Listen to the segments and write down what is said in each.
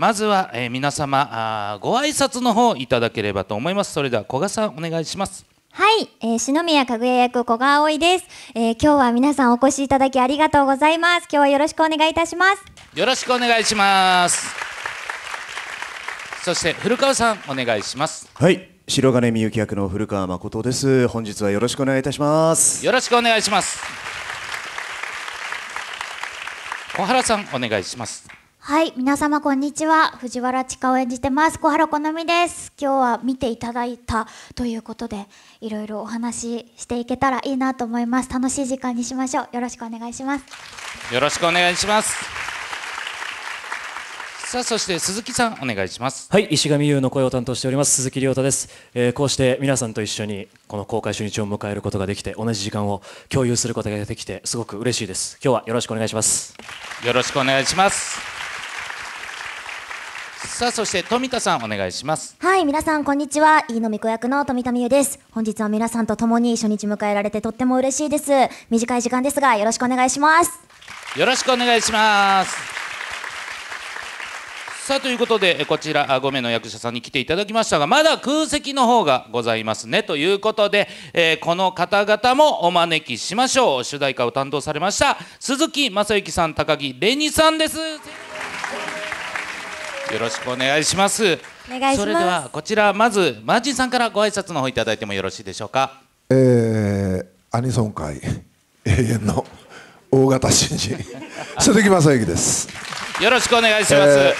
まずは、えー、皆様あご挨拶の方いただければと思いますそれでは古賀さんお願いしますはい、えー、篠宮かぐや役古賀葵です、えー、今日は皆さんお越しいただきありがとうございます今日はよろしくお願いいたしますよろしくお願いしますそして古川さんお願いしますはい白金みゆき役の古川誠です本日はよろしくお願いいたしますよろしくお願いします小原さんお願いしますはい、皆様こんにちは。藤原千佳を演じてます。小原好美です。今日は見ていただいたということで、いろいろお話ししていけたらいいなと思います。楽しい時間にしましょう。よろしくお願いします。よろしくお願いします。さあそして鈴木さんお願いしますはい石上優の声を担当しております鈴木亮太です、えー、こうして皆さんと一緒にこの公開初日を迎えることができて同じ時間を共有することができてすごく嬉しいです今日はよろしくお願いしますよろしくお願いしますさあそして富田さんお願いしますはい皆さんこんにちは飯野美子役の富田美優です本日は皆さんと共に初日迎えられてとっても嬉しいです短い時間ですがよろしくお願いしますよろしくお願いしますさあということでこちら5名の役者さんに来ていただきましたがまだ空席の方がございますねということで、えー、この方々もお招きしましょう主題歌を担当されました鈴木雅之さん高木玲二さんです。よろしくお願いしますお願いしますそれではこちらまずマーチンさんからご挨拶の方いただいてもよろしいでしょうかえー、アニソン界永遠の大型新人 鈴木雅之ですよろしくお願いします、えー、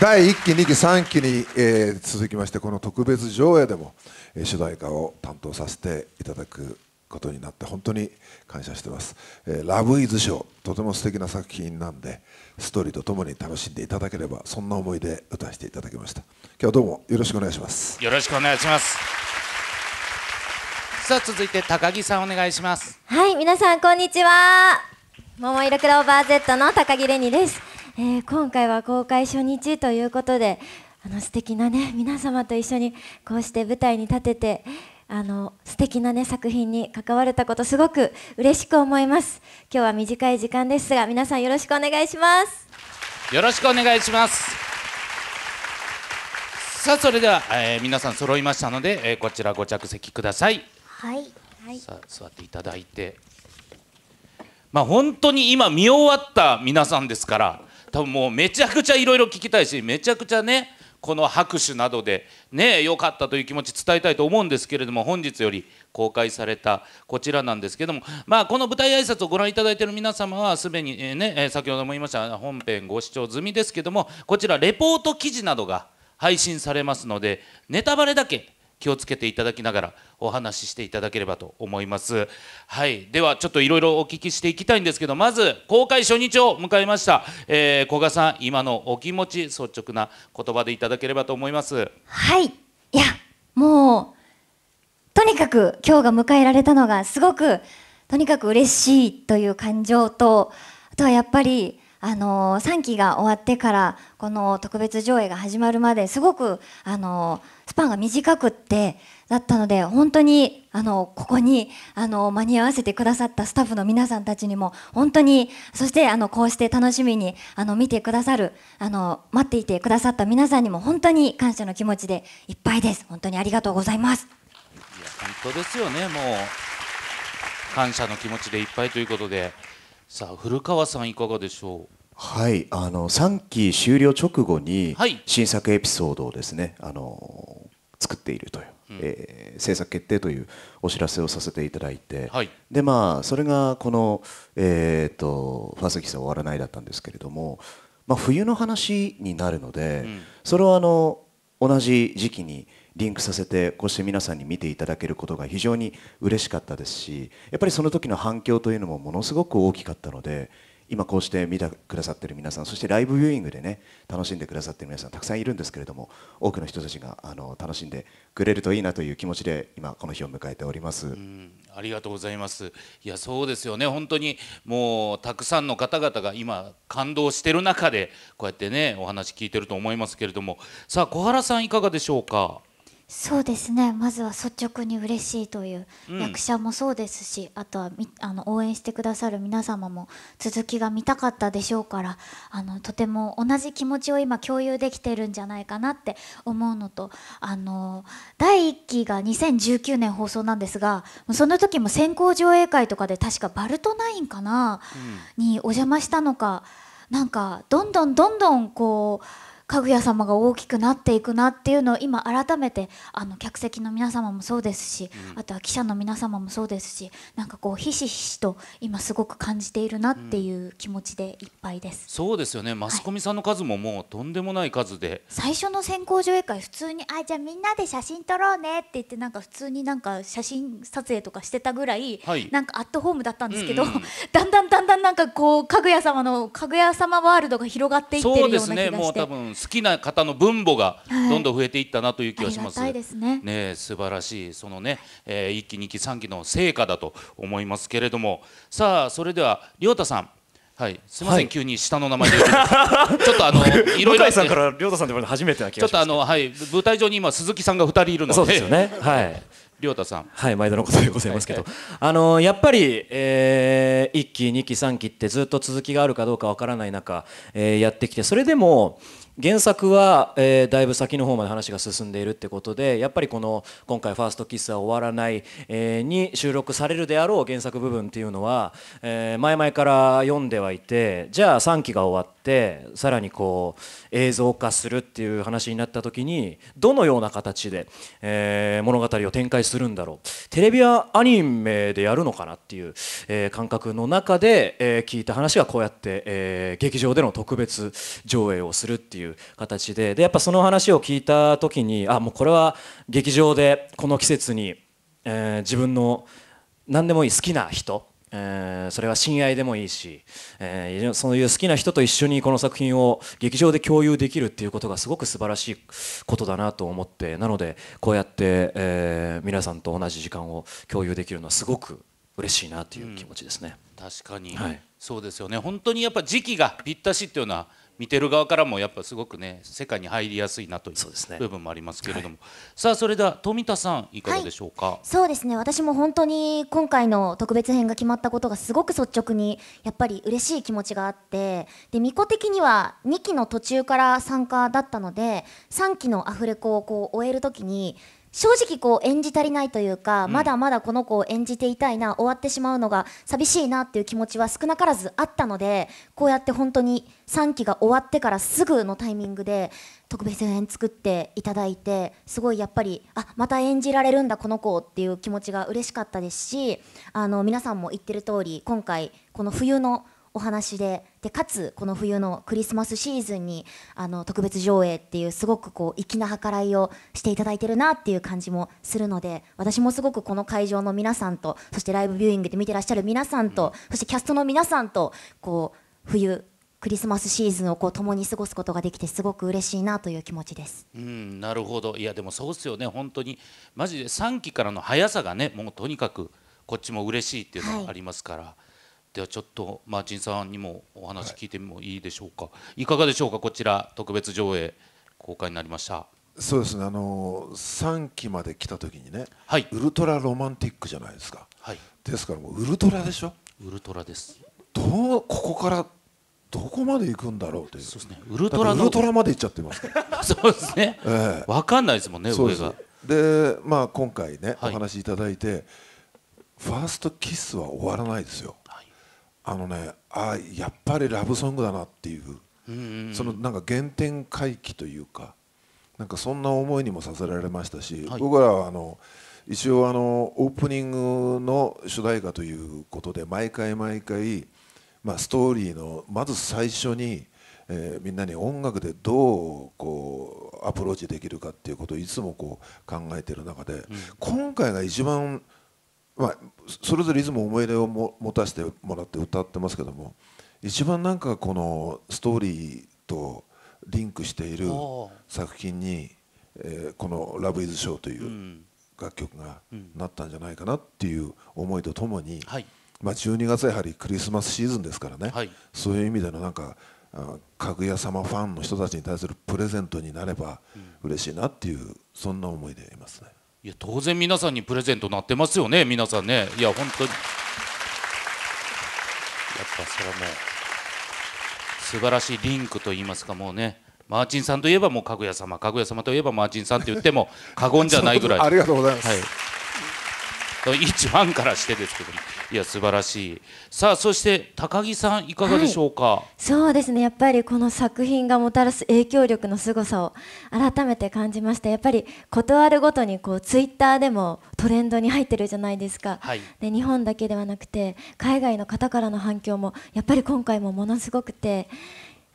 第一期二期三期に、えー、続きましてこの特別上映でも、えー、主題歌を担当させていただくことになって本当に感謝してます、えー、ラブイズショーとても素敵な作品なんで、ストーリーとともに楽しんでいただければそんな思いで歌わせていただきました今日はどうもよろしくお願いしますよろしくお願いしますさあ続いて高木さんお願いしますはい皆さんこんにちは桃色クローバー Z の高木れにです、えー、今回は公開初日ということであの素敵なね皆様と一緒にこうして舞台に立ててあの素敵なね作品に関われたことすごく嬉しく思います今日は短い時間ですが皆さんよろしくお願いしますよろしくお願いしますさあそれでは、えー、皆さん揃いましたので、えー、こちらご着席くださいはい、はい、さあ座っていただいてまあ本当に今見終わった皆さんですから多分もうめちゃくちゃいろいろ聞きたいしめちゃくちゃねこの拍手などでねえよかったという気持ち伝えたいと思うんですけれども本日より公開されたこちらなんですけどもまあこの舞台挨拶をご覧いただいている皆様はすでに、えね先ほども言いました本編ご視聴済みですけどもこちらレポート記事などが配信されますのでネタバレだけ気をつけていただきながらお話ししていただければと思います。はい、ではちょっといろいろお聞きしていきたいんですけど、まず公開初日を迎えました。えー、小賀さん、今のお気持ち率直な言葉でいただければと思います。はい、いやもうとにかく今日が迎えられたのがすごくとにかく嬉しいという感情とあとはやっぱりあの3期が終わってからこの特別上映が始まるまですごくあのスパンが短くってだったので本当にあのここにあの間に合わせてくださったスタッフの皆さんたちにも本当にそしてあのこうして楽しみにあの見てくださるあの待っていてくださった皆さんにも本当に感謝の気持ちでいっぱいです本当にありがとうございますいや本当ですよねもう感謝の気持ちでいっぱいということでさあ古川さんいかがでしょうはいあの3期終了直後に新作エピソードをですね、はい、あの作っているという、うん、えー、制作決定というお知らせをさせていただいて、はい、でまあそれがこの、えーと「ファーストキスは終わらない」だったんですけれども、まあ、冬の話になるので、うん、それをあの同じ時期にリンクさせてこうして皆さんに見ていただけることが非常に嬉しかったですしやっぱりその時の反響というのもものすごく大きかったので今こうして見てくださってる皆さんそしてライブビューイングでね楽しんでくださってる皆さんたくさんいるんですけれども多くの人たちがあの楽しんでくれるといいなという気持ちで今この日を迎えております。ありがとうございます。いやそうですよね本当にもうたくさんの方々が今感動してる中でこうやってねお話聞いてると思いますけれどもさあ小原さんいかがでしょうか。そうですねまずは率直に嬉しいという、役者もそうですしあとはあの応援してくださる皆様も続きが見たかったでしょうからあのとても同じ気持ちを今共有できてるんじゃないかなって思うのとあの第1期が2019年放送なんですがその時も先行上映会とかで確かバルトナインかな、うん、にお邪魔したのかなんかどんどんどんどんこう。かぐや様が大きくなっていくなっていうのを今改めてあの客席の皆様もそうですし、あとは記者の皆様もそうですしなんかこうひしひしと今すごく感じているなっていう気持ちでいっぱいです、うん、そうですよねマスコミさんの数ももうとんでもない数で、はい、最初の先行上映会普通にあじゃあみんなで写真撮ろうねって言ってなんか普通になんか写真撮影とかしてたぐらい、はい、なんかアットホームだったんですけど、うんうん、だんだんだんだんなんかこうかぐや様のかぐや様ワールドが広がっていってるような気がしてそうですねもう多分好きな方の分母がどんどん増えていったなという気がします。はい、すねね素晴らしいそのね、えー、1期2期3期の成果だと思いますけれどもさあそれでは亮太さんはい、すみません、はい、急に下の名前で ちょっとあのいろいろさんから亮太さんっ初めてな気がします、ちょっとあのはい舞台上に今鈴木さんが二人いるのでそうですよねはい 亮太さんはい前田のことでございますけど、はいはい、あのやっぱり、えー、1期二期三期ってずっと続きがあるかどうかわからない中、えー、やってきてそれでも原作は、えー、だいぶ先の方まで話が進んでいるってことでやっぱりこの今回「ファーストキスは終わらない、えー、に収録されるであろう原作部分っていうのは、えー、前々から読んではいてじゃあ3期が終わってさらにこう映像化するっていう話になった時にどのような形で、えー、物語を展開するんだろうテレビやアニメでやるのかなっていう、えー、感覚の中で、えー、聞いた話がこうやって、えー、劇場での特別上映をするっていう形ででやっぱその話を聞いた時にあもうこれは劇場でこの季節に、え自分の何でもいい好きな人えー、それは親愛でもいいし、えー、そういう好きな人と一緒にこの作品を劇場で共有できるっていうことがすごく素晴らしいことだなと思ってなのでこうやって、えー、皆さんと同じ時間を共有できるのはすごく嬉しいなという気持ちですね、うん、確かに、はい、そうですよね本当にやっぱ時期がぴったしっていうのは見てる側からもやっぱすごくね世界に入りやすいなという部分もありますけれども、はい、さあそれでは富田さんいかがでしょうか、はい、そうですね私も本当に今回の特別編が決まったことがすごく率直にやっぱり嬉しい気持ちがあってで巫女的には2期の途中から参加だったので3期のアフレコをこう終える時に正直こう演じ足りないというか、まだまだこの子を演じていたいな終わってしまうのが寂しいなっていう気持ちは少なからずあったのでこうやって本当に3期が終わってからすぐのタイミングで特別編作っていただいてすごいやっぱりあまた演じられるんだこの子っていう気持ちが嬉しかったですしあの皆さんも言ってる通り今回この冬の「お話ででかつこの冬のクリスマスシーズンにあの特別上映っていうすごくこう粋な計らいをしていただいてるなっていう感じもするので私もすごくこの会場の皆さんとそしてライブビューイングで見てらっしゃる皆さんとそしてキャストの皆さんとこう冬クリスマスシーズンをこう共に過ごすことができてすごく嬉しいなという気持ちです。うんなるほどいやでもそうですよね本当にマジで3期からの速さがねもうとにかくこっちも嬉しいっていうのがありますから。はいではちょっとマーチンさんにもお話聞いてもいいでしょうか、はい、いかがでしょうかこちら特別上映公開になりましたそうですねあの3期まで来た時にね、はい、ウルトラロマンティックじゃないですか、はい、ですからもうウルトラでしょウルトラですどうここからどこまで行くんだろうというそうですねウルトラウルトラまで行っちゃってます そうですね、ええ、分かんないですもんね上がでまあ今回ね、はい、お話しいただいてファーストキスは終わらないですよあのねあやっぱりラブソングだなっていううんうんうん、そのなんか原点回帰というかなんかそんな思いにもさせられましたし、はい、僕らはあの一応あのオープニングの主題歌ということで毎回毎回、まあ、ストーリーのまず最初に。えー、みんなに音楽でどうこうアプローチできるかっていうことをいつもこう考えてる中で、うん、今回が一番まあ、それぞれいつも思い出をも持たせてもらって歌ってますけども一番なんかこのストーリーとリンクしている作品に、えー、この「ラブイズショーという楽曲がなったんじゃないかなっていう思いとともに、まあ、12月はやはりクリスマスシーズンですからね、はい、そういう意味でのなんかかぐや様ファンの人たちに対するプレゼントになれば嬉しいなっていうそんな思いでいますね。いや当然皆さんにプレゼントなってますよね皆さんねいや本当にやっぱそれはもう素晴らしいリンクといいますかもうねマーチンさんといえばもうかぐや様かぐや様といえばマーチンさんって言っても過言じゃないぐらい ありがとうございます、はい一ファンからしてですけどいや素晴らしいさあそして高木さんいかがでしょうか、はい、そうですねやっぱりこの作品がもたらす影響力の凄さを改めて感じましたやっぱり断るごとにこうツイッターでもトレンドに入ってるじゃないですか、はい、で日本だけではなくて海外の方からの反響もやっぱり今回もものすごくて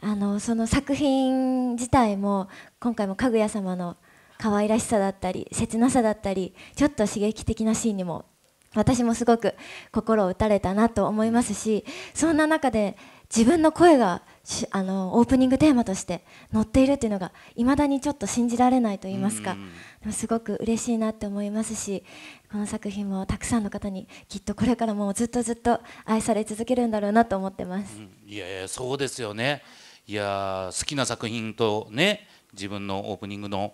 あのその作品自体も今回もかぐや様の「可愛らしさだったり切なさだったりちょっと刺激的なシーンにも私もすごく心を打たれたなと思いますしそんな中で自分の声があのオープニングテーマとして載っているというのがいまだにちょっと信じられないと言いますかでもすごく嬉しいなって思いますしこの作品もたくさんの方にきっとこれからもずっとずっと愛され続けるんだろうなと思ってます、うん、いやいやそうですよねいや好きな作品とね自分のオープニングの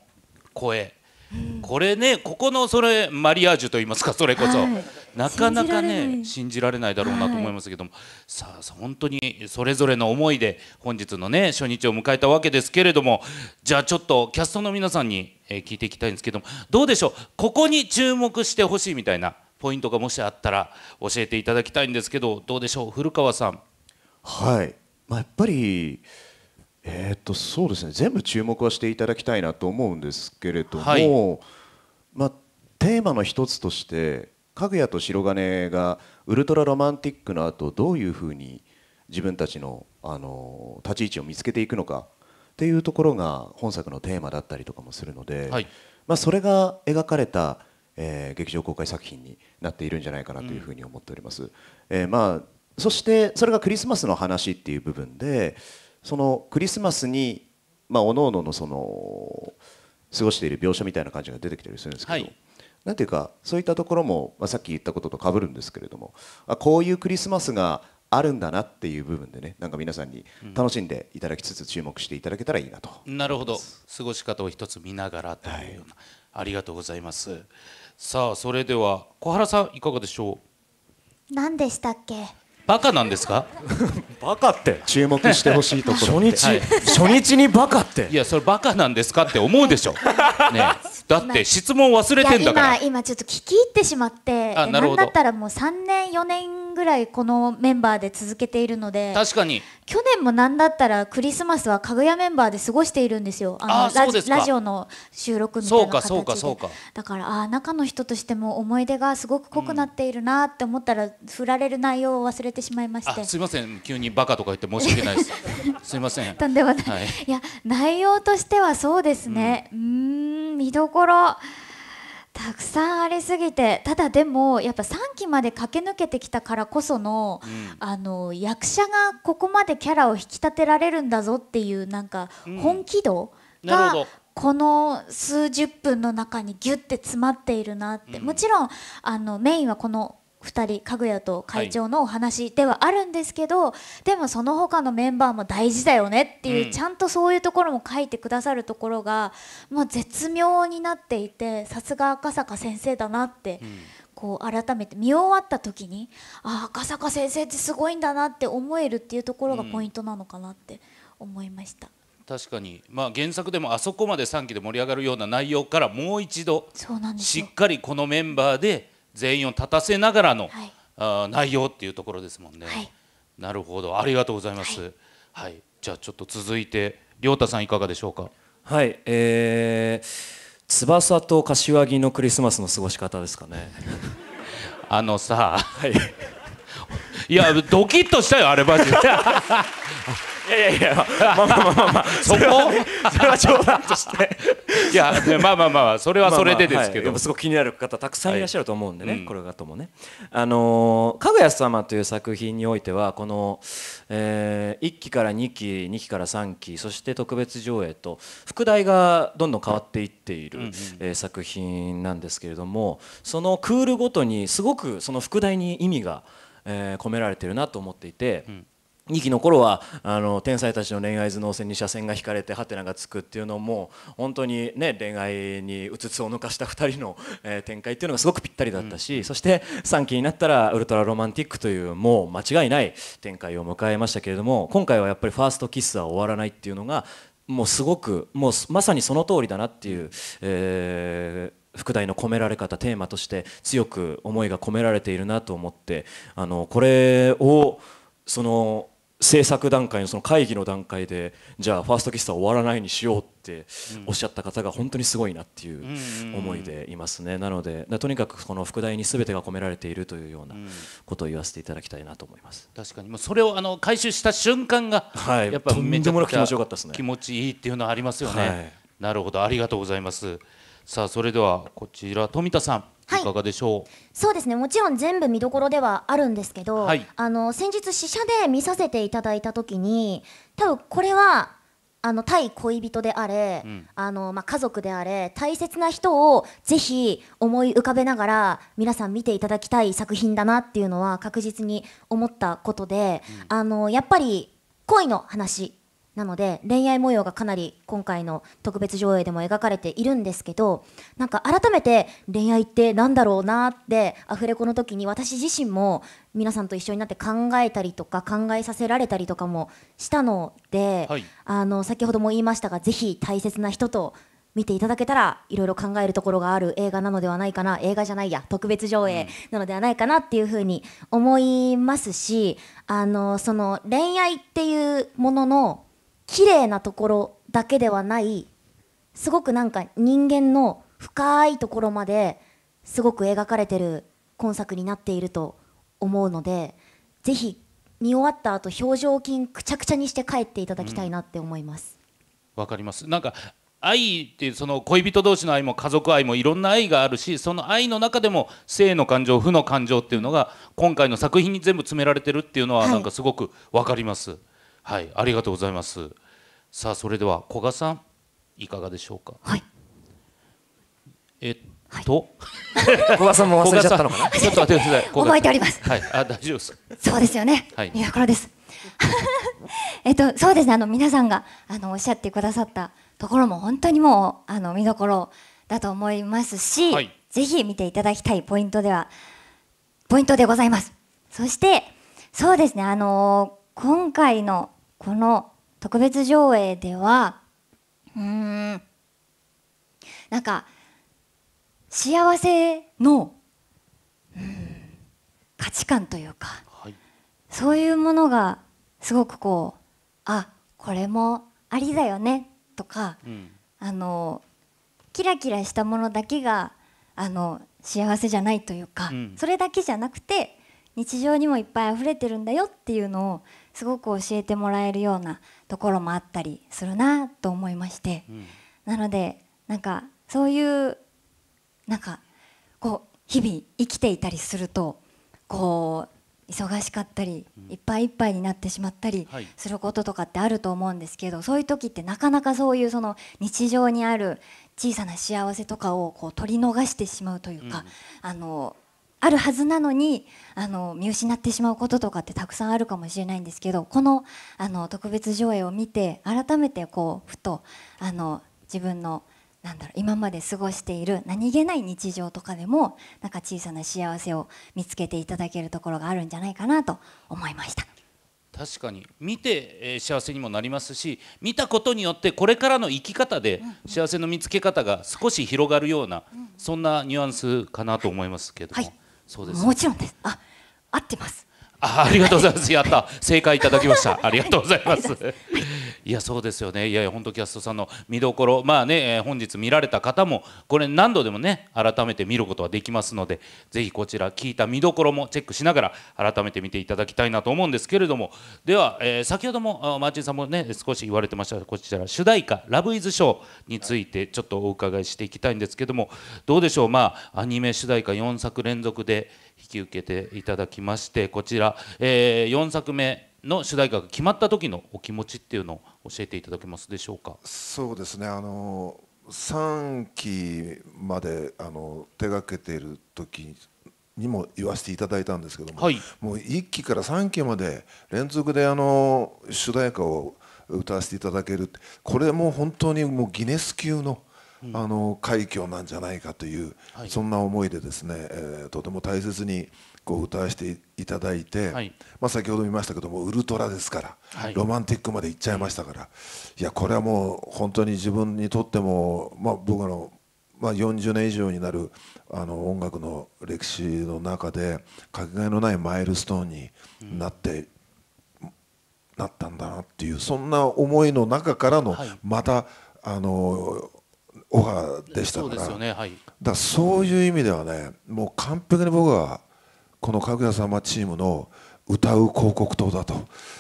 声、うん、これねここのそれマリアージュといいますかそれこそ、はい、なかなかね信じられないだろうなと思いますけども、はい、さあ本当にそれぞれの思いで本日のね初日を迎えたわけですけれどもじゃあちょっとキャストの皆さんに聞いていきたいんですけどもどうでしょうここに注目してほしいみたいなポイントがもしあったら教えていただきたいんですけどどうでしょう古川さん。はい、まあ、やっぱりえー、っとそうですね全部注目はしていただきたいなと思うんですけれども、はい、まあ、テーマの一つとして「かぐやと白金」がウルトラロマンティックの後どういうふうに自分たちのあの立ち位置を見つけていくのかっていうところが本作のテーマだったりとかもするので、はい、まあ、それが描かれた、えー、劇場公開作品になっているんじゃないかなというふうに思っております。うん、えー、まあ、そしてそれがクリスマスの話っていう部分でそのクリスマスにまあ各々のその過ごしている描写みたいな感じが出てきたりするんですけど、はい、なんていうかそういったところも、まあ、さっき言ったこととかぶるんですけれどもあこういうクリスマスがあるんだなっていう部分でねなんか皆さんに楽しんでいただきつつ注目していただけたらいいなと、うん、なるほど過ごし方を一つ見ながらというような、はい、ありがとうございますさあそれでは小原さんいかがでしょう何でしたっけバカなんですか バカって注目してほしいところ初日、はい、初日にバカっていやそれバカなんですかって思うでしょ、ね、だって質問忘れてんだから今今ちょっと聞き入ってしまってあなるほどだったらもう3年4年ぐらいこのメンバーで続けているので確かに去年も何だったらクリスマスはかぐやメンバーで過ごしているんですよあのラジオの収録みたいな形でだからあ中の人としても思い出がすごく濃くなっているなって思ったら、振られる内容を忘れてしまいましてすいません急にバカとか言って申し訳ないです すいませんとんでもない、はい、いや内容としてはそうですねうん見どころたくさんありすぎてただでもやっぱ3期まで駆け抜けてきたからこそのうん、あの役者がここまでキャラを引き立てられるんだぞっていうなんか本気度が、うんこの数十分の中にギュッて詰まっているなって、うん、もちろんあのメインはこの2人かぐやと会長のお話ではあるんですけど、はい、でもその他のメンバーも大事だよねっていう、うん、ちゃんとそういうところも書いてくださるところがもう絶妙になっていてさすが赤坂先生だなって、うん、こう改めて見終わった時にああ赤坂先生ってすごいんだなって思えるっていうところがポイントなのかなって思いました。確かに、まあ、原作でもあそこまで3期で盛り上がるような内容からもう一度しっかりこのメンバーで全員を立たせながらの、はい、あ内容っていうところですもんね、はい、なるほどありがとうございます、はい、はい、じゃあちょっと続いて亮太さんいかがでしょうかはいえー、翼と柏木のクリスマスの過ごし方ですかね あのさ、はい、いやドキッとしたよあれマジで いやいやいや、まあまあまあまあ、まあ、そこ、それは冗談として いや、まあまあまあ、それはそれでですけど、まあまあはい、すごく気になる方たくさんいらっしゃると思うんでね、はい、これがともね。あのー、かぐや様という作品においては、この、えー、1期から2期、2期から3期、そして特別上映と副題がどんどん変わっていっている、うえー、作品なんですけれども、そのクールごとにすごくその副題に意味が、えー、込められてるなと思っていて。うん2期の頃はあの天才たちの恋愛頭脳戦」に斜線が引かれてハテナがつくっていうのも本当にね恋愛にうつつを抜かした2人の、えー、展開っていうのがすごくぴったりだったし、うん、そして3期になったらウルトラロマンティックというもう間違いない展開を迎えましたけれども今回はやっぱりファーストキスは終わらないっていうのがもうすごくもうまさにその通りだなっていう、えー副題の込められ方テーマとして強く思いが込められているなと思ってあのこれをその制作段階のその会議の段階でじゃあファーストキスは終わらないにしようっておっしゃった方が本当にすごいなっていう思いでいますねなのでとにかくこの副題に全てが込められているというようなことを言わせていただきたいなと思います確かにもうそれをあの回収した瞬間が、はい、やっぱとんでもく気持ちよかったですね気持ちいいっていうのはありますよね、はい、なるほどありがとうございますさあそれではこちら富田さんいかがでしょう、そうですねもちろん全部見どころではあるんですけど、はい、あの先日試写で見させていただいた時に多分これはあの対恋人であれ、うん、あのまあ、家族であれ大切な人をぜひ思い浮かべながら皆さん見ていただきたい作品だなっていうのは確実に思ったことで、うん、あのやっぱり恋の話なので恋愛模様がかなり今回の特別上映でも描かれているんですけどなんか改めて恋愛って何だろうなってアフレコの時に私自身も皆さんと一緒になって考えたりとか考えさせられたりとかもしたので、はい、あの先ほども言いましたがぜひ大切な人と見ていただけたらいろいろ考えるところがある映画なのではないかな映画じゃないや特別上映なのではないかなっていうふうに思いますしあのその恋愛っていうものの綺麗なところだけではないすごくなんか人間の深いところまですごく描かれてる今作になっていると思うのでぜひ見終わった後表情筋くちゃくちゃにして帰っていただきたいなって思いますわ、うん、かりますなんか愛っていうその恋人同士の愛も家族愛もいろんな愛があるしその愛の中でも性の感情負の感情っていうのが今回の作品に全部詰められてるっていうのはなんかすごくわかります、はいはい、ありがとうございます。さあ、それでは古賀さん、いかがでしょうか。はい。えっと、はい、古賀さんも忘れちゃったのかな。ちょっと待ってください。覚えております。はい、あ、大丈夫です。そうですよね。はい。見どころです。えっと、そうですね。あの皆さんがあのおっしゃってくださったところも本当にもうあの見どころだと思いますし、はい、ぜひ見ていただきたいポイントではポイントでございます。そして、そうですね。あの今回のこの特別上映ではうんなんか幸せの、価値観というか、はい、そういうものがすごくこうあこれもありだよねとか、うん、あのキラキラしたものだけがあの幸せじゃないというか、うん、それだけじゃなくて日常にもいっぱい溢れてるんだよっていうのをすごく教えてもらえるようなところもあったりするなと思いまして、うん、なのでなんかそういうなんかこう日々生きていたりするとこう忙しかったりいっぱいいっぱいになってしまったりすることとかってあると思うんですけど、そういう時ってなかなかそういうその日常にある小さな幸せとかをこう取り逃してしまうというか、うん、あのあるはずなのにあの見失ってしまうこととかってたくさんあるかもしれないんですけどこのあの特別上映を見て改めてこうふとあの自分のなんだろう今まで過ごしている何気ない日常とかでもなんか小さな幸せを見つけていただけるところがあるんじゃないかなと思いました確かに見て、えー、幸せにもなりますし見たことによってこれからの生き方で幸せの見つけ方が少し広がるような、うんうん、そんなニュアンスかなと思いますけども。はいそうですもちろんですあ合ってますあありがとうございます、やった正解いただきましたありがとうございますいやそうですよねいやいや本当キャストさんの見どころまあね、えー、本日見られた方もこれ何度でもね改めて見ることはできますのでぜひこちら聞いた見どころもチェックしながら改めて見ていただきたいなと思うんですけれどもでは、えー、先ほどもマーチンさんもね少し言われてましたこちら主題歌「ラブイズショーについてちょっとお伺いしていきたいんですけどもどうでしょうまあアニメ主題歌4作連続で。引き受けていただきましてこちら、えー、4作目の主題歌が決まった時のお気持ちっていうのを教えていただけますでしょうか。そうですねあの3期まであの手がけている時にも言わせていただいたんですけども、はい、もう1期から3期まで連続であの主題歌を歌わせていただけるこれも本当にもうギネス級のあの快挙なんじゃないかという、はい、そんな思いでですね、えー、とても大切にこう歌わせていただいて、はい、まあ、先ほど見ましたけどもウルトラですから、はい、ロマンティックまでいっちゃいましたから、いやこれはもう本当に自分にとっても、まあ、僕の、まあ、40年以上になるあの音楽の歴史の中でかけがえのないマイルストーンになって、うん、なったんだなっていうそんな思いの中からのまた、あのオファーでしたからそう、はい、だそういう意味ではねもう完璧に僕はこのかぐや様チームの歌う広告塔だと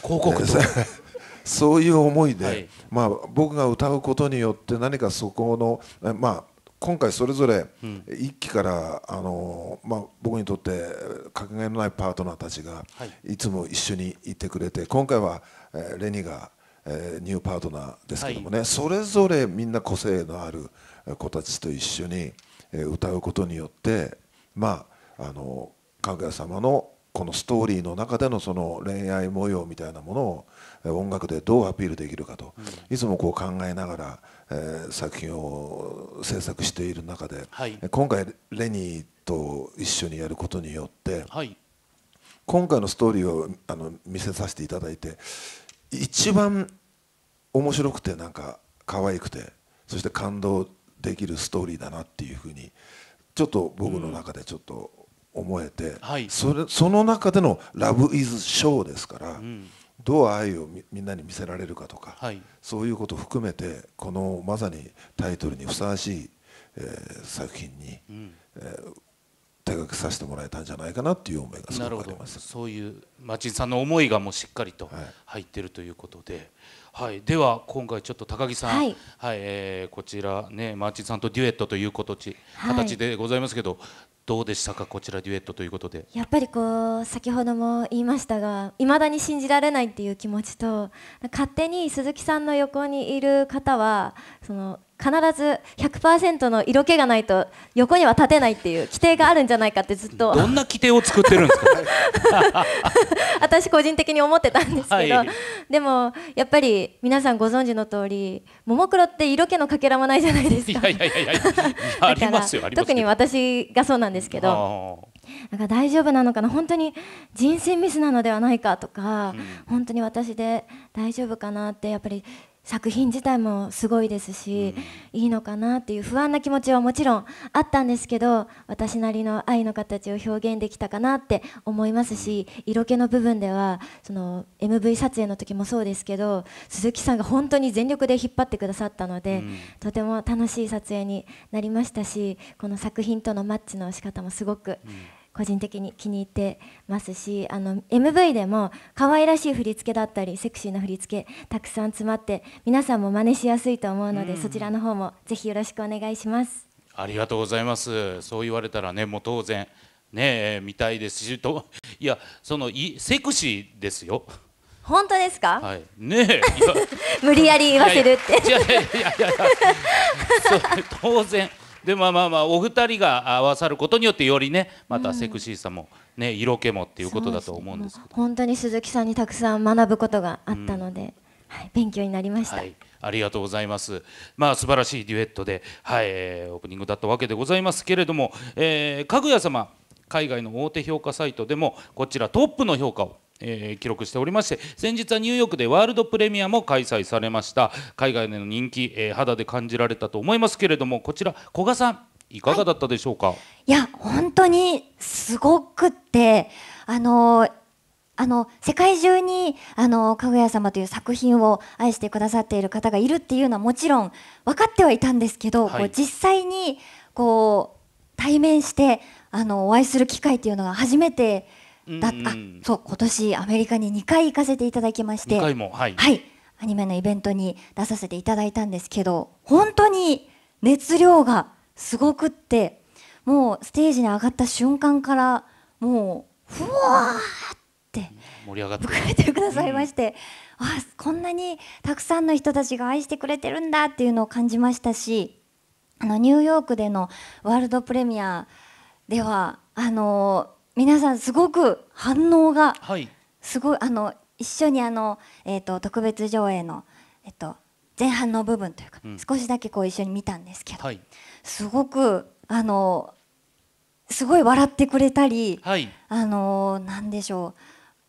広告塔、ね、そういう思いで、はい、まあ、僕が歌うことによって何かそこの、まあ、今回それぞれ一期から、あのまあ、僕にとってかけがえのないパートナーたちがいつも一緒にいてくれて今回は、えー、レニがえー、ニューパートナーですけどもね、はい、それぞれみんな個性のある子たちと一緒に歌うことによってまああのかぐや様のこのストーリーの中でのその恋愛模様みたいなものを音楽でどうアピールできるかと、いつもこう考えながら、え作品を制作している中で、今回レニーと一緒にやることによって、今回のストーリーをあの見せさせていただいて一番面白くてなんか可愛くてそして感動できるストーリーだなっていうふうにちょっと僕の中でちょっと思えて、うんはい、それその中での「ラブ・イズ・ショー」ですから、うん、どう愛をみんなに見せられるかとか、はい、そういうことを含めてこのまさにタイトルにふさわしい、えー、作品に、うん、えー大学させてもらえたんじゃないかなっていう思いがすごくありますそういう町さんの思いがもうしっかりと入ってるということで、はい、はい、では今回ちょっと高木さん、はい、はい、えー、こちらね町さんとデュエットということち、形でございますけど、どうでしたかこちらデュエットということでやっぱりこう先ほども言いましたがいまだに信じられないっていう気持ちと勝手に鈴木さんの横にいる方はその必ず100%の色気がないと横には立てないっていう規定があるんじゃないかってずっとどんな規定を作ってるんですか 私個人的に思ってたんですけど、はい、でもやっぱり皆さんご存知の通りももクロって色気のかけらもないじゃないですか特に私がそうなんですけどなんか大丈夫なのかな本当に人選ミスなのではないかとか、うん、本当に私で大丈夫かなってやっぱり作品自体もすごいですし、うん、いいのかなっていう不安な気持ちはもちろんあったんですけど私なりの愛の形を表現できたかなって思いますし色気の部分ではその MV 撮影の時もそうですけど鈴木さんが本当に全力で引っ張ってくださったので、うん、とても楽しい撮影になりましたしこの作品とのマッチの仕方もすごく、うん個人的に気に入ってますしあの MV でも可愛らしい振り付けだったりセクシーな振り付けたくさん詰まって皆さんも真似しやすいと思うので、うん、そちらの方もぜひよろしくお願いしますありがとうございますそう言われたらねもう当然ねえ見たいですしといやそのいセクシーですよ本当ですか、はい、ねえ 無理やり言わせるっていいいややや当然でまあまあまあお二人が合わさることによってよりねまたセクシーさも、ね、色気もっていうことだと思うんですけど、本当に鈴木さんにたくさん学ぶことがあったので、うん、はい、勉強になりました。はいありがとうございます。まあ素晴らしいデュエットで、はい、オープニングだったわけでございますけれども、えー、かぐや様海外の大手評価サイトでもこちらトップの評価をえ記録しておりまして先日はニューヨークでワールドプレミアも開催されました海外での人気、え肌で感じられたと思いますけれどもこちら古賀さんいかがだったでしょうか、はい、いや本当にすごくってあのあの世界中にあのかぐや様という作品を愛してくださっている方がいるっていうのはもちろん分かってはいたんですけど、はい、こう実際にこう対面してあのお会いする機会っていうのが初めてだ、うん、そう今年アメリカに2回行かせていただきまして2回も、はい、はい、アニメのイベントに出させていただいたんですけど本当に熱量がすごくってもうステージに上がった瞬間からもうふわーって盛り上がって迎えてくださいまして、うん、あこんなにたくさんの人たちが愛してくれてるんだっていうのを感じましたしあのニューヨークでのワールドプレミアではあの皆さんすごく反応が、すごいあの一緒にあの、えーと、特別上映の、えーと、前半の部分というか、うん、少しだけこう一緒に見たんですけど、はい、すごくあのすごい笑ってくれたり、はい、あのなんでしょ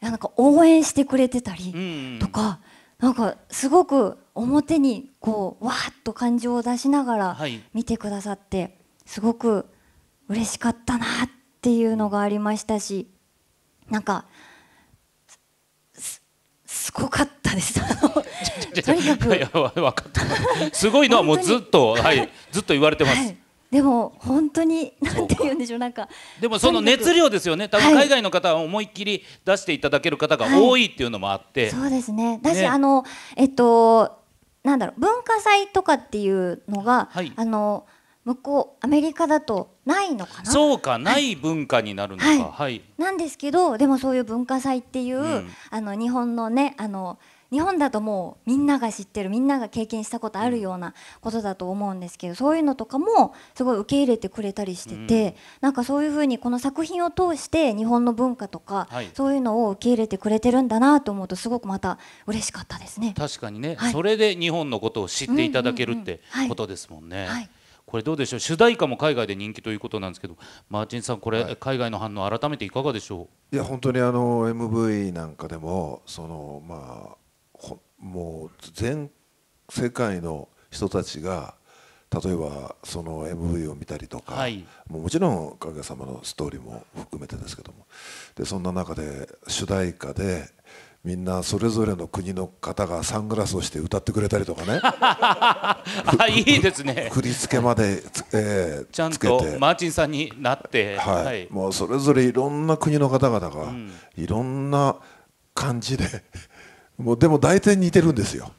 うなんか応援してくれてたりとか、うんうん、なんかすごく表にこう、わーっと感情を出しながら見てくださって、すごく嬉しかったなってっていうのがありましたしなんかすごかったです。とにかくいや分かったすごいのはもうずっと、はい、ずっと言われてます。はいでも本当になんて言うんでしょうなんかでもその熱量ですよね多分海外の方は思いっきり出していただける方が多いっていうのもあって、はい、そうですねだし、ね、あのえっとなんだろう文化祭とかっていうのが、はい、あの向こうアメリカだとないのかなそうか、ない文化になるのか、はい、はい、なんですけどでもそういう文化祭っていう、うん、あの日本のねあの日本だともうみんなが知ってるみんなが経験したことあるようなことだと思うんですけどそういうのとかもすごい受け入れてくれたりしてて、うん、なんかそういうふうにこの作品を通して日本の文化とか、はい、そういうのを受け入れてくれてるんだなと思うとすごくまた嬉しかったですね確かにね、はい、それで日本のことを知っていただけるってことですもんね。うんうんうんはいこれどうでしょう主題歌も海外で人気ということなんですけどマーチンさんこれ、はい、海外の反応改めていかがでしょういや本当にあの MV なんかでもそのまあもう全世界の人たちが例えばその MV を見たりとか、はい、ももちろんおかげさまのストーリーも含めてですけどもでそんな中で主題歌でみんなそれぞれの国の方がサングラスをして歌ってくれたりとかね あいいですね振り付けまでつ、えー、ちゃんとマーチンさんになって、はい、はい、もうそれぞれいろんな国の方々が、いろんな感じでもうでも大体似てるんですよ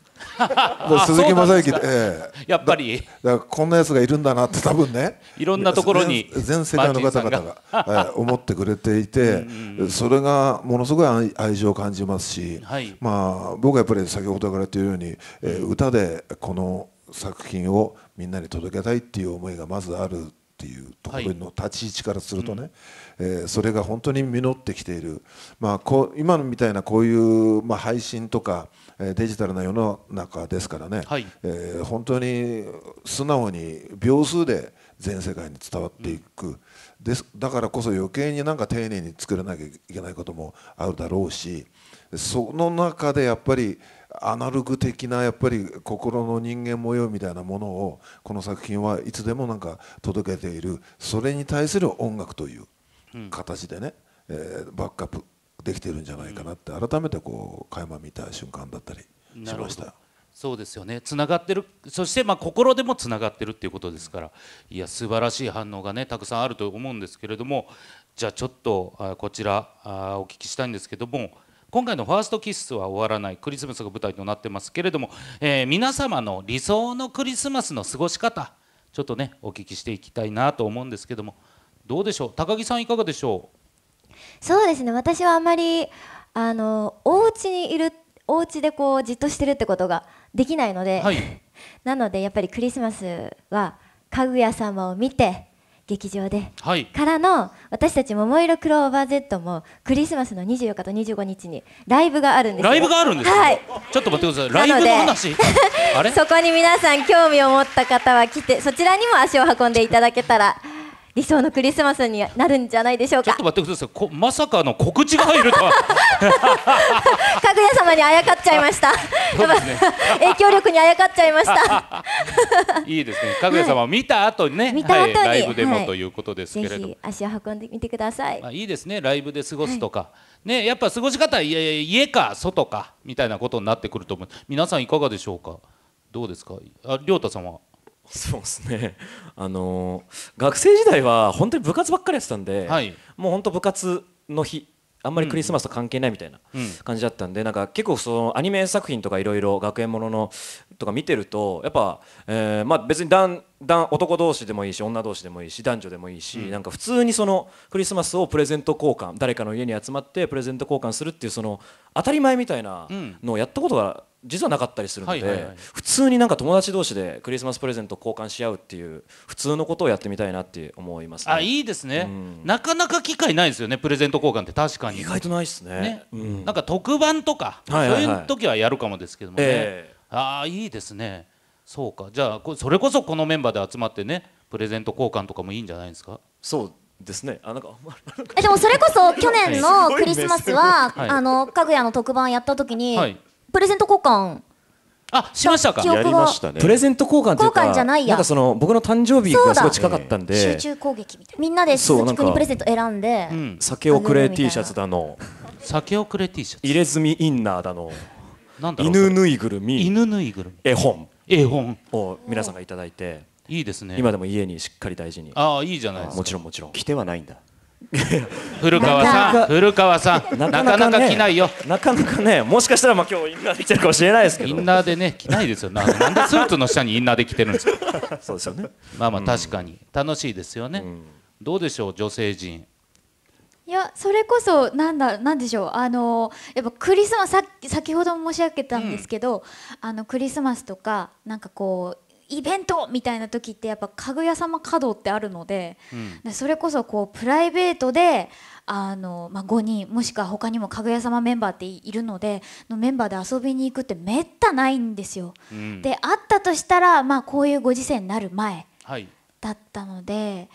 鈴木雅之、えやっぱりだこんなやつがいるんだなって多分ねいろんなところに全世界の方々が、え思ってくれていてそれがものすごい愛情を感じますし、はい、まあ、僕はやっぱり先ほどから言っているように、え歌でこの作品をみんなに届けたいっていう思いがまずあるっていうところの立ち位置からするとね、はいうん、えー、それが本当に実ってきている、まあ、こう今のみたいなこういう、まあ、配信とかデジタルな世の中ですからね、はい、えー、本当に素直に秒数で全世界に伝わっていく、うん、ですだからこそ余計になんか丁寧に作らなきゃいけないこともあるだろうしその中でやっぱりアナログ的なやっぱり心の人間模様みたいなものをこの作品はいつでもなんか届けているそれに対する音楽という形でね、うん、えー、バックアップできてるんじゃないかなって改めてこう垣間見た瞬間だったりしました。そうですよねつながってるそしてま心でもつながってるっていうことですからいや素晴らしい反応がねたくさんあると思うんですけれどもじゃあちょっとこちらお聞きしたいんですけども今回の「ファーストキスは終わらないクリスマスが舞台となってますけれども、えー、皆様の理想のクリスマスの過ごし方ちょっとねお聞きしていきたいなと思うんですけどもどうでしょう高木さんいかがでしょうそうですね私はあまりあのお家にいるお家でこうじっとしてるってことができないので、はい、なのでやっぱりクリスマスはかぐや様を見て劇場で、はい、からの私たちももいろクローバー Z もクリスマスの24日と25日にライブがあるんですライブがあるんですはい、ちょっと待ってくださいライブの話 そこに皆さん興味を持った方は来てそちらにも足を運んでいただけたら理想のクリスマスになるんじゃないでしょうかちょっと待ってくださいこまさかの告知が入るとは かぐや様にあやかっちゃいました、そうですね、影響力にあやかっちゃいました いいですねかぐや様見た後にね、はい、見た後に、はい、ライブでもということですけれども、はい、足を運んでみてください、まあ、いいですねライブで過ごすとか、ねやっぱ過ごし方い家か外かみたいなことになってくると思う皆さんいかがでしょうかどうですかあ亮太さんはそうですね、あのー、学生時代は本当に部活ばっかりやってたんで、はい、もう本当部活の日あんまりクリスマスと関係ないみたいな感じだったんで、うん、なんか結構そのアニメ作品とかいろいろ学園もののとか見てるとやっぱ、えー、まあ別に男男同士でもいいし女同士でもいいし男女でもいいし、うん、なんか普通にそのクリスマスをプレゼント交換誰かの家に集まってプレゼント交換するっていうその当たり前みたいなのをやったことが実はなかったりするので、普通になんか友達同士でクリスマスプレゼント交換し合うっていう普通のことをやってみたいなって思います、ね、あいいですね、うん、なかなか機会ないですよねプレゼント交換って確かに意外とないですね、ねうん、なんか特番とか、そういう時はやるかもですけどもね、えー、ああいいですねそうかじゃあそれこそこのメンバーで集まってねプレゼント交換とかもいいんじゃないですかそうですね。あなんかえでもそれこそ去年のクリスマスは、はい、あのかぐやの特番やった時に、はい、プレゼント交換あしましたかやりましたねプレゼント交換というか交換じゃないやなんかその僕の誕生日がすごい近かったんで、集中攻撃みたいなみんなで鈴木くんにプレゼント選んでうん酒をくれ T シャツだの酒をくれ T シャツ入れ墨インナーだのなんだろう犬ぬいぐるみ犬ぬいぐるみ絵本絵本を皆さんがいただいていいですね今でも家にしっかり大事にああいいじゃないですかもちろんもちろん着てはないんだ古川さん、古川さん、なかなか着ないよ。なかなかね、もしかしたらまあ今日インナーできてるかもしれないですけど。インナーでね、着ないですよ。ななんでスーツの下にインナーで着てるんですか。そうですよね。まあまあ確かに楽しいですよね。どうでしょう女性陣。いやそれこそなんだなんでしょうあのやっぱクリスマスさ先ほども申し上げたんですけど、あのクリスマスとかなんかこうイベントみたいな時ってやっぱ家具屋様稼働ってあるので、うん、それこそこうプライベートであの、まあ、5人もしくは他にも家具屋様メンバーっているのでのメンバーで遊びに行くってめったないんですよ。うん、であったとしたら、まあ、こういうご時世になる前だったので。はい、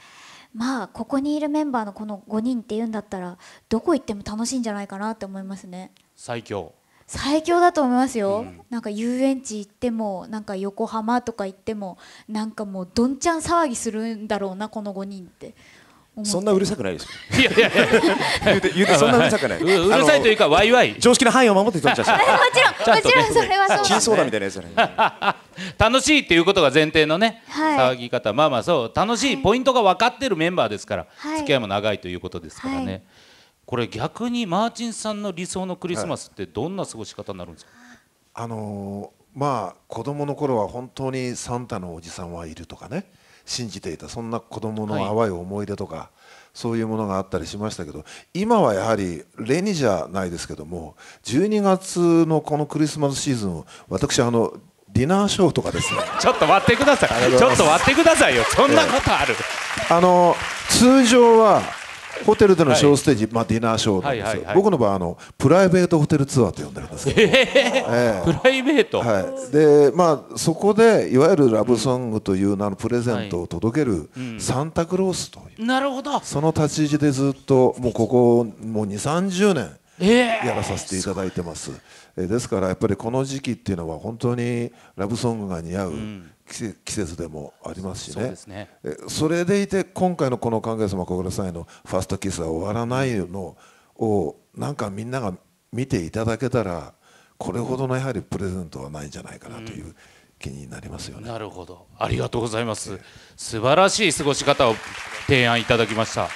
まあここにいるメンバーのこの5人っていうんだったらどこ行っても楽しいんじゃないかなって思いますね最強最強だと思いますよ、うん、なんか遊園地行ってもなんか横浜とか行ってもなんかもうどんちゃん騒ぎするんだろうなこの5人ってそんなうるさくないですよ。いやいやいや言うて言うてそんなうるさくない。ううるさいというかわいわい。常識の範囲を守ってとっちゃう。もちろん、もちろんそれはそう。チンソみたいなやつじゃ 楽しいっていうことが前提のね、はい、騒ぎ方まあまあそう楽しい、はい、ポイントが分かってるメンバーですから、はい、付き合いも長いということですからね。はいこれ逆にマーチンさんの理想のクリスマスってどんな過ごし方になるんですか、はい、あのー、まあ子供の頃は本当にサンタのおじさんはいるとかね信じていたそんな子供の淡い思い出とか、はい、そういうものがあったりしましたけど今はやはりレニじゃないですけども12月のこのクリスマスシーズン私あのディナーショーとかですね ちょっと割ってくださいちょっと割ってくださいよそんなことある、えー、あの通常はホテルでのショーステージ、まあ、ディナーショーなんですよ、僕の場合あのプライベートホテルツアーと呼んでるんですけど、えー、プライベート、はいでまあ、そこでいわゆるラブソングという名のプレゼントを届けるサンタクロースという、なるほどその立ち位置でずっともうここもう2 3 0年やらさせていただいてます。えー、ですからやっぱりこの時期っていうのは本当にラブソングが似合う、季節でもありますしねそねそれでいて今回のこの「歓迎様小倉さんへのファーストキスは終わらないのをなんかみんなが見ていただけたらこれほどのやはりプレゼントはないんじゃないかなという気になりますよね。うん、なるほどありがとうございます、えー、素晴らしい過ごし方を提案いただきました。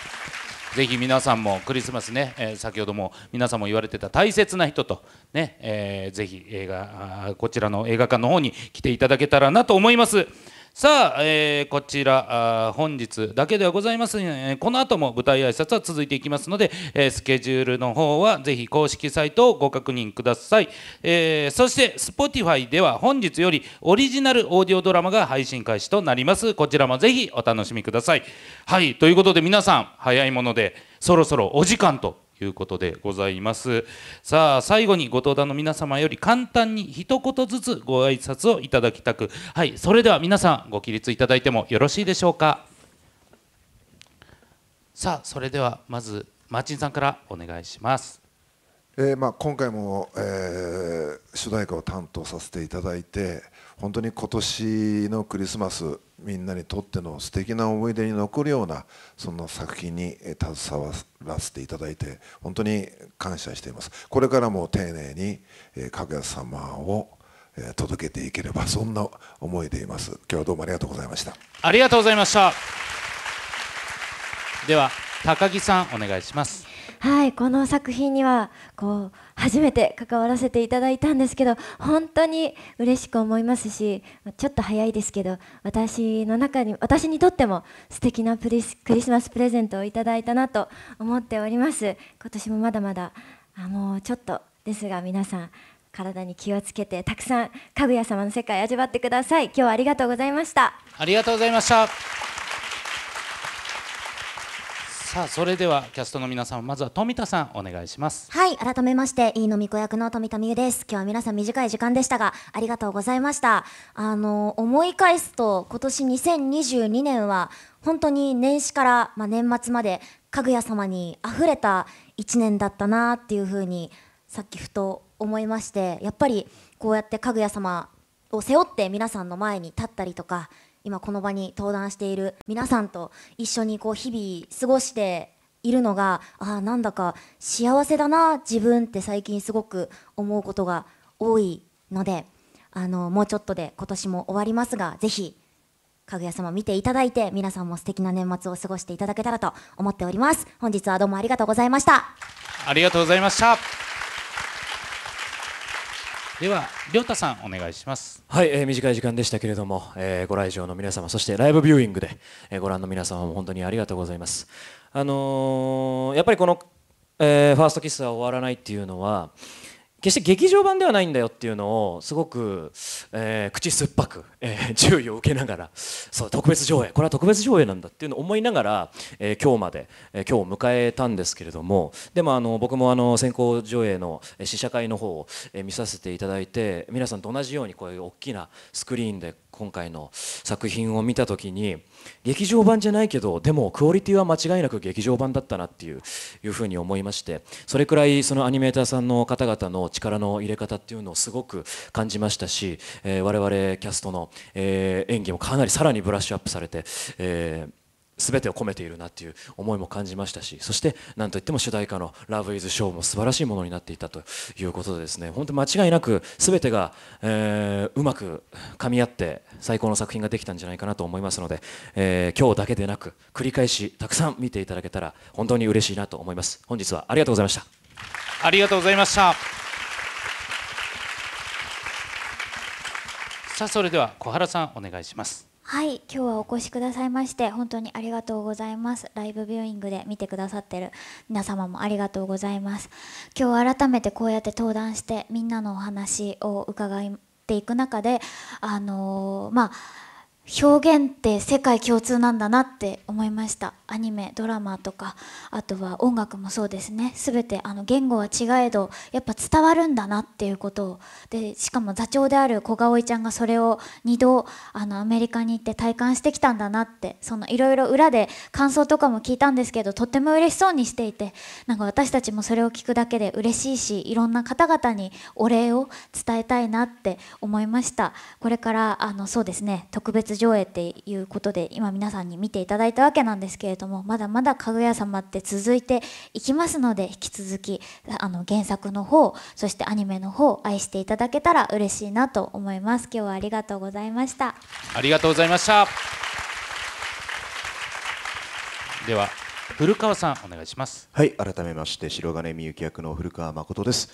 ぜひ皆さんもクリスマスね、えー、先ほども皆さんも言われてた大切な人とね、えー、ぜひ映画こちらの映画館の方に来ていただけたらなと思います。さあ、えー、こちらあ本日だけではございます、ね、この後も舞台挨拶は続いていきますので、えー、スケジュールの方はぜひ公式サイトをご確認ください、えー、そして Spotify では本日よりオリジナルオーディオドラマが配信開始となりますこちらもぜひお楽しみくださいはいということで皆さん早いものでそろそろお時間ということでございますさあ最後にご登壇の皆様より簡単に一言ずつご挨拶をいただきたくはいそれでは皆さんご起立いただいてもよろしいでしょうかさあそれではまずマーチンさんからお願いします。えーまあ、今回も、えー、主題歌を担当させていただいて、本当に今年のクリスマスみんなにとっての素敵な思い出に残るようなそんな作品に携わらせていただいて本当に感謝していますこれからも丁寧にかぐや様を届けていければそんな思いでいます今日はどうもありがとうございましたありがとうございましたでは高木さんお願いしますはいこの作品にはこう初めて関わらせていただいたんですけど本当に嬉しく思いますしちょっと早いですけど私の中に私にとっても素敵なプリスクリスマスプレゼントをいただいたなと思っております今年もまだまだあもうちょっとですが皆さん体に気をつけてたくさんかぐや様の世界味わってください今日はありがとうございましたありがとうございましたさあそれではキャストの皆さんまずは富田さんお願いしますはい改めましていいのみこ役の富田美優です今日は皆さん短い時間でしたがありがとうございましたあの思い返すと今年2022年は本当に年始から、まあ、年末までかぐや様にあふれた1年だったなっていうふうにさっきふと思いましてやっぱりこうやってかぐや様を背負って皆さんの前に立ったりとか今この場に登壇している皆さんと一緒にこう日々過ごしているのがあなんだか幸せだな自分って最近すごく思うことが多いのであのもうちょっとで今年も終わりますがぜひかぐや様見ていただいて皆さんも素敵な年末を過ごしていただけたらと思っております本日はどうもありがとうございましたありがとうございましたでは亮太さんお願いしますはい、えー、短い時間でしたけれども、えー、ご来場の皆様そしてライブビューイングで、えー、ご覧の皆様も本当にありがとうございますあのー、やっぱりこの、えー、ファーストキスは終わらないっていうのは決して劇場版ではないんだよっていうのをすごく、えー、口酸っぱく、えー、注意を受けながらそう特別上映これは特別上映なんだっていうのを思いながら、えー、今日まで、えー、今日を迎えたんですけれどもでもあの僕もあの先行上映の試写会の方を、え見させていただいて皆さんと同じようにこういう大きなスクリーンで今回の作品を見た時に劇場版じゃないけどでもクオリティは間違いなく劇場版だったなっていういうふうに思いましてそれくらいそのアニメーターさんの方々の力の入れ方っていうのをすごく感じましたし、えー、我々キャストの、えー、演技もかなりさらにブラッシュアップされて、えー全てを込めているなっていう思いも感じましたしそして何といっても主題歌の「Love is Show」も素晴らしいものになっていたということでですね本当間違いなく全てが、えー、うまくかみ合って最高の作品ができたんじゃないかなと思いますので、えー、今日だけでなく繰り返したくさん見ていただけたら本当に嬉しいなと思います本日はありがとうございましたありがとうございましたさあそれでは小原さんお願いしますはい、今日はお越しくださいまして本当にありがとうございます。ライブビューイングで見てくださってる皆様もありがとうございます。今日改めてこうやって登壇してみんなのお話を伺っていく中で、あのー、まあ表現って世界共通なんだなって思いましたアニメドラマとかあとは音楽もそうですね全てあの言語は違えどやっぱ伝わるんだなっていうことをでしかも座長である古賀葵ちゃんがそれを2度あのアメリカに行って体感してきたんだなってそのいろいろ裏で感想とかも聞いたんですけどとっても嬉しそうにしていてなんか私たちもそれを聞くだけで嬉しいしいろんな方々にお礼を伝えたいなって思いましたこれからあのそうですね特別上映っていうことで今皆さんに見ていただいたわけなんですけれどもまだまだかぐや様って続いていきますので引き続きあの原作の方そしてアニメの方愛していただけたら嬉しいなと思います今日はありがとうございましたありがとうございましたでは古川さんお願いしますはい改めまして白金みゆき役の古川誠です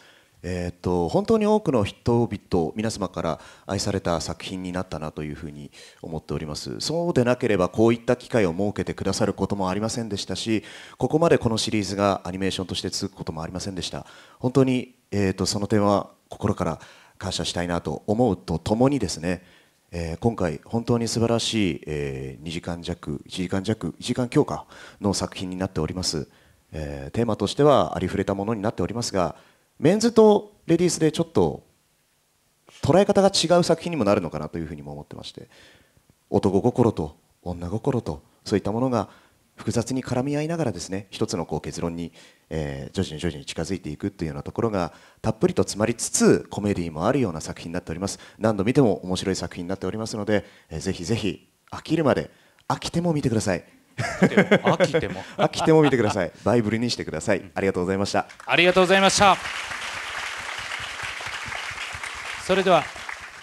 えー、と本当に多くの人々皆様から愛された作品になったなというふうに思っておりますそうでなければこういった機会を設けてくださることもありませんでしたしここまでこのシリーズがアニメーションとして続くこともありませんでした本当に、えー、っとその点は心から感謝したいなと思うとともにですねえー、今回本当に素晴らしい、えー、2時間弱1時間弱1時間強化の作品になっております、えー、テーマとしてはありふれたものになっておりますがメンズとレディースでちょっと捉え方が違う作品にもなるのかなというふうにも思ってまして男心と女心とそういったものが複雑に絡み合いながらですね一つのこう結論に、えー、徐々に徐々に近づいていくというようなところがたっぷりと詰まりつつコメディーもあるような作品になっております何度見ても面白い作品になっておりますので、えー、ぜひぜひ飽きるまで飽きても見てください飽きても飽きても見てくださいバイブルにしてください、ありがとうございましたありがとうございましたそれでは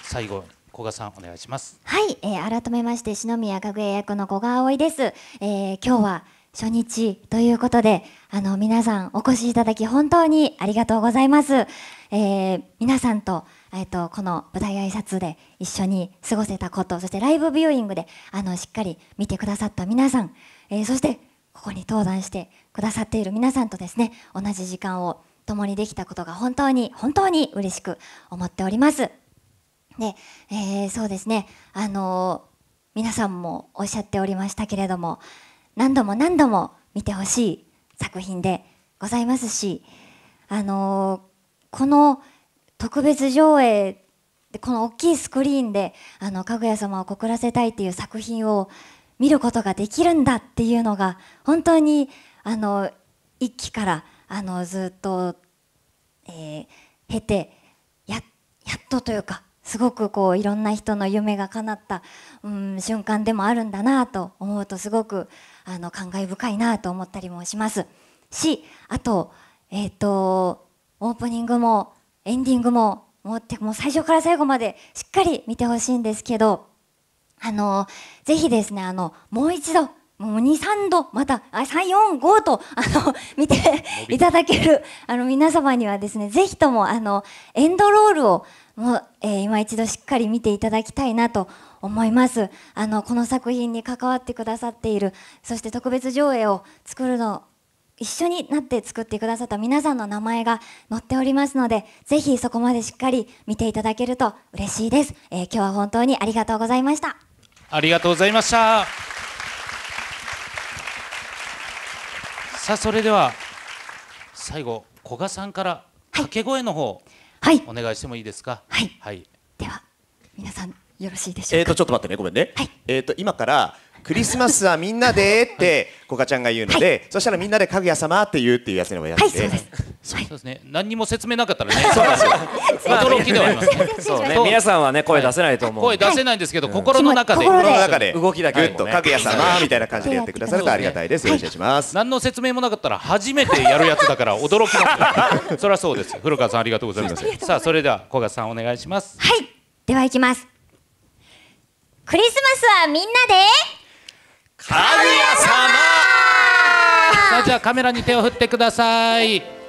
最後古賀さんお願いしますはい、えー、改めまして篠宮かぐや役の古賀葵です、えー、今日は初日ということであの皆さんお越しいただき本当にありがとうございます、えー、皆さんとえっと、この舞台挨拶で一緒に過ごせたことそしてライブビューイングであのしっかり見てくださった皆さん、えー、そしてここに登壇してくださっている皆さんとですね同じ時間を共にできたことが本当に本当に嬉しく思っております。で、えー、そうですね、あのー、皆さんもおっしゃっておりましたけれども何度も何度も見てほしい作品でございますし、あのー、この特別上映でこの大きいスクリーンであのかぐや様を告らせたいっていう作品を見ることができるんだっていうのが本当にあの一期からあのずっと、えー、経てやっとというかすごくこういろんな人の夢が叶った、うん、瞬間でもあるんだなと思うとすごくあの感慨深いなと思ったりもしますしあと,、えーとオープニングもエンディングももうもう最初から最後までしっかり見てほしいんですけどあのぜひですねあのもう一度もう2、3度、また、あ、3、4、5と、あの、見ていただける、あの、皆様にはですね、ぜひとも、あの、エンドロールを、もう、えー、今一度しっかり見ていただきたいなと思います。あの、この作品に関わってくださっている、そして特別上映を作るの一緒になって作ってくださった皆さんの名前が載っておりますので、ぜひそこまでしっかり見ていただけると嬉しいです。えー、今日は本当にありがとうございました。ありがとうございました。さあ、それでは最後、古賀さんから掛け声の方、はい、お願いしてもいいですか。はい。はい、では皆さんよろしいでしょうえっ、ー、とちょっと待ってね、ごめんね。はい、えっ、ー、と今からクリスマスはみんなでってこかちゃんが言うので、はい、そしたらみんなでかぐや様って言うっていうやつにもやって、はいはい、そうですね何にも説明なかったらね驚きではありますそうね皆さんはね声出せないと思う声出せないんですけど心の中で心の中で動きだけぐっとかぐや様みたいな感じでやってくださるとありがたいですよろしくお願いします何の説明もなかったら初めてやるやつだから 驚きますそれはそうです古川さんありがとうございますさあそれではこがさんお願いしますはいではいきますクリスマスはみんなで神谷様さあじゃあカメラに手を振ってください